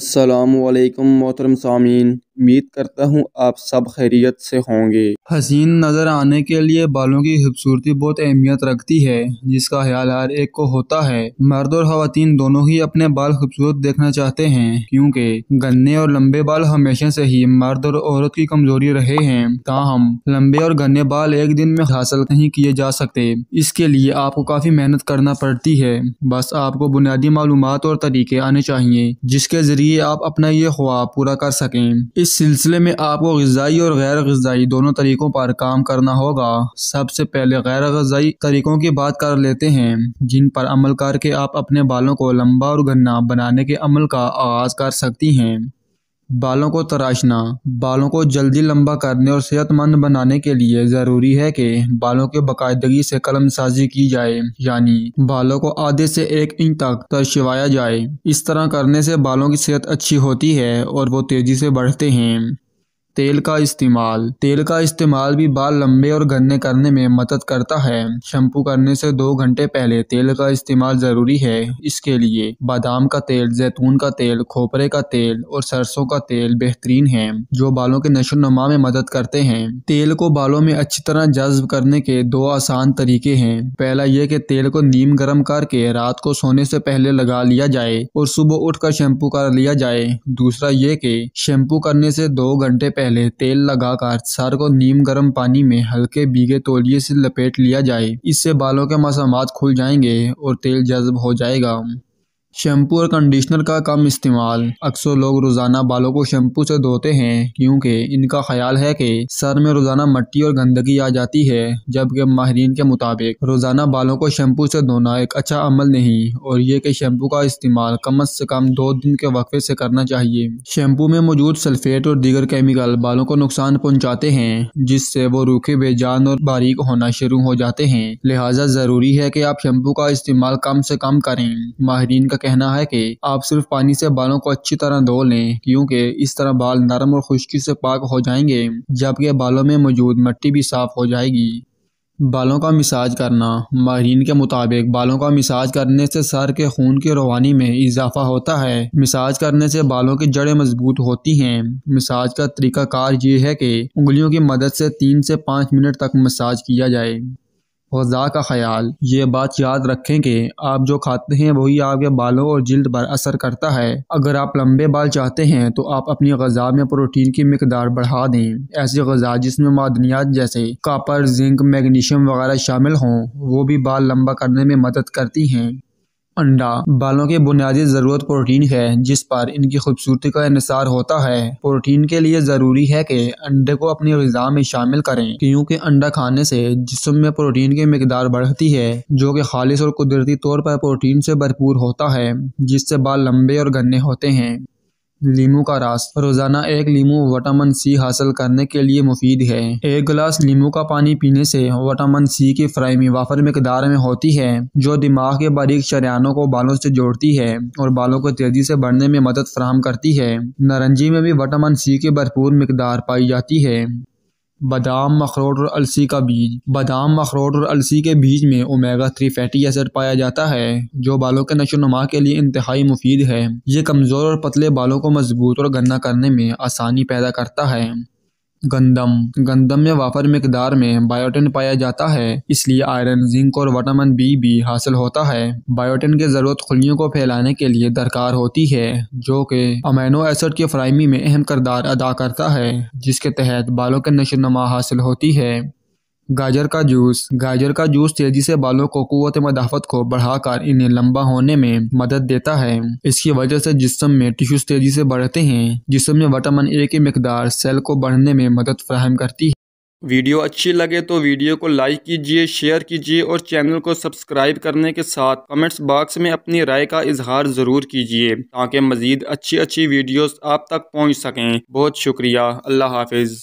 असलकम मोहतरम सामीन उम्मीद करता हूँ आप सब खैरियत से होंगे हसीन नज़र आने के लिए बालों की खूबसूरती बहुत अहमियत रखती है जिसका ख्याल हर एक को होता है मर्द और खातन दोनों ही अपने बाल खूबसूरत देखना चाहते हैं क्योंकि गन्ने और लंबे बाल हमेशा से ही मर्द और औरत की कमजोरी रहे हैं ताहम लंबे और गन्ने बाल एक दिन में हासिल नहीं किए जा सकते इसके लिए आपको काफी मेहनत करना पड़ती है बस आपको बुनियादी मालूम और तरीके आने चाहिए जिसके जरिए आप अपना ये ख्वाब पूरा कर सकें इस इस सिलसिले में आपको गजाई और गैर गजाई दोनों तरीकों पर काम करना होगा सबसे पहले गैर गजाई तरीकों की बात कर लेते हैं जिन पर अमल करके आप अपने बालों को लंबा और घना बनाने के अमल का आगाज कर सकती हैं बालों को तराशना बालों को जल्दी लंबा करने और सेहतमंद बनाने के लिए ज़रूरी है कि बालों के बाकायदगी से कलम साजी की जाए यानी बालों को आधे से एक इंच तक तरशवाया जाए इस तरह करने से बालों की सेहत अच्छी होती है और वो तेज़ी से बढ़ते हैं तेल का इस्तेमाल तेल का इस्तेमाल भी बाल लंबे और घने करने में मदद करता है शैम्पू करने से दो घंटे पहले तेल का इस्तेमाल जरूरी है इसके लिए बादाम का तेल जैतून का तेल खोपरे का तेल और सरसों का तेल बेहतरीन है जो बालों के नशो नमा में मदद करते हैं तेल को बालों में अच्छी तरह जज्ब करने के दो आसान तरीके हैं पहला यह कि तेल को नीम गर्म करके रात को सोने से पहले लगा लिया जाए और सुबह उठकर शैम्पू कर लिया जाए दूसरा ये कि शैम्पू करने से दो घंटे पहले पहले तेल लगाकर सर को नीम गर्म पानी में हल्के भीगे तौलिए से लपेट लिया जाए इससे बालों के मसामात खुल जाएंगे और तेल जज्ब हो जाएगा शैम्पू और कंडीशनर का कम इस्तेमाल अक्सर लोग रोजाना बालों को शैम्पू से धोते हैं क्योंकि इनका ख्याल है कि सर में रोजाना मट्टी और गंदगी आ जाती है जबकि माहरीन के मुताबिक रोजाना बालों को शैम्पू से धोना एक अच्छा अमल नहीं और ये कि शैम्पू का इस्तेमाल कम से कम दो दिन के वक्फे से करना चाहिए शैम्पू में मौजूद सल्फेट और दीगर केमिकल बालों को नुकसान पहुँचाते हैं जिससे वो रूखे बेजान और बारीक होना शुरू हो जाते हैं लिहाजा जरूरी है कि आप शैम्पू का इस्तेमाल कम से कम करें माहरीन का कहना है कि आप सिर्फ पानी से बालों को अच्छी तरह धो लें क्योंकि इस तरह बाल नरम और खुश्की से पाक हो जाएंगे जबकि बालों में मौजूद मट्टी भी साफ हो जाएगी बालों का मिसाज करना माहरीन के मुताबिक बालों का मिसाज करने से सर के खून की रवानी में इजाफा होता है मिसाज करने से बालों की जड़ें मजबूत होती हैं मिसाज का तरीका कार ये है कि उंगलियों की मदद से तीन से पाँच मिनट तक मसाज किया जाए गज़ा का ख्याल ये बात याद रखें कि आप जो खाते हैं वही आपके बालों और जल्द पर असर करता है अगर आप लंबे बाल चाहते हैं तो आप अपनी गज़ा में प्रोटीन की मकदार बढ़ा दें ऐसी गज़ा जिसमें मादनियात जैसे कापर जिंक मैग्नीशियम वगैरह शामिल हों वो भी बाल लंबा करने में मदद करती हैं अंडा बालों की बुनियादी जरूरत प्रोटीन है जिस पर इनकी खूबसूरती का इसार होता है प्रोटीन के लिए जरूरी है कि अंडे को अपनी गजा में शामिल करें क्योंकि अंडा खाने से जिसम में प्रोटीन की मकदार बढ़ती है जो कि खालिश और कुदरती तौर पर प्रोटीन से भरपूर होता है जिससे बाल लंबे और गन्ने होते हैं लीमू का रस रोजाना एक लीमू वटामिन सी हासिल करने के लिए मुफीद है एक गिलास लीमू का पानी पीने से वटामिन सी की फ्राहमी वाफर मकदार में होती है जो दिमाग के बारीक शरियानों को बालों से जोड़ती है और बालों को तेजी से बढ़ने में मदद फराहम करती है नारंगी में भी वटामिन सी की भरपूर मकदार पाई जाती है बादाम अखरोट और अलसी का बीज बादाम अखरोट और अलसी के बीज में ओमेगा थ्री फैटी एसिड पाया जाता है जो बालों के नशो नमा के लिए इंतहाई मुफीद है ये कमज़ोर और पतले बालों को मजबूत और गन्ना करने में आसानी पैदा करता है गंदम गंदम में वाफर मकदार में बायोटिन पाया जाता है इसलिए आयरन जिंक और वटामिन बी भी हासिल होता है बायोटिन की जरूरत खुलियों को फैलाने के लिए दरकार होती है जो कि अमीनो एसिड की फ्राइमी में अहम किरदार अदा करता है जिसके तहत बालों नशो नशोनमा हासिल होती है गाजर का जूस गाजर का जूस तेजी से बालों को कुत मदाफत को बढ़ाकर इन्हें लंबा होने में मदद देता है इसकी वजह से जिसम में टिश्यूज तेजी से बढ़ते हैं जिसम में वटामिन ए की मकदार सेल को बढ़ने में मदद फ्राहम करती है वीडियो अच्छी लगे तो वीडियो को लाइक कीजिए शेयर कीजिए और चैनल को सब्सक्राइब करने के साथ कमेंट्स बॉक्स में अपनी राय का इजहार ज़रूर कीजिए ताकि मज़ीद अच्छी अच्छी वीडियोस आप तक पहुंच सकें बहुत शुक्रिया अल्लाह हाफिज़